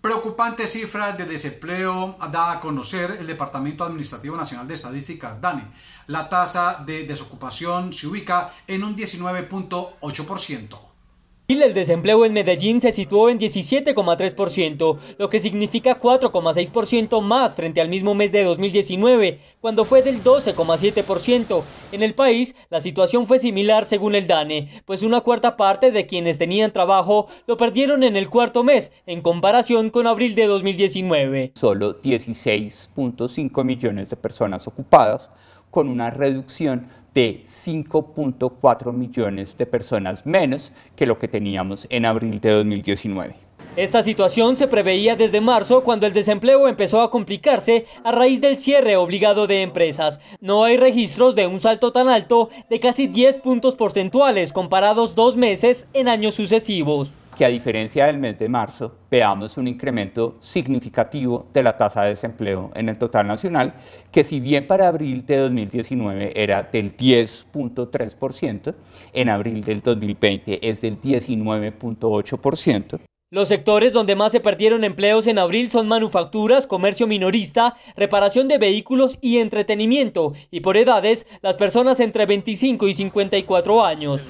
Preocupante cifra de desempleo da a conocer el Departamento Administrativo Nacional de Estadísticas, DANE. La tasa de desocupación se ubica en un 19.8%. El desempleo en Medellín se situó en 17,3%, lo que significa 4,6% más frente al mismo mes de 2019, cuando fue del 12,7%. En el país, la situación fue similar según el DANE, pues una cuarta parte de quienes tenían trabajo lo perdieron en el cuarto mes, en comparación con abril de 2019. Solo 16.5 millones de personas ocupadas, con una reducción de 5.4 millones de personas menos que lo que teníamos en abril de 2019. Esta situación se preveía desde marzo cuando el desempleo empezó a complicarse a raíz del cierre obligado de empresas. No hay registros de un salto tan alto de casi 10 puntos porcentuales comparados dos meses en años sucesivos que a diferencia del mes de marzo veamos un incremento significativo de la tasa de desempleo en el total nacional, que si bien para abril de 2019 era del 10.3%, en abril del 2020 es del 19.8%. Los sectores donde más se perdieron empleos en abril son manufacturas, comercio minorista, reparación de vehículos y entretenimiento, y por edades, las personas entre 25 y 54 años.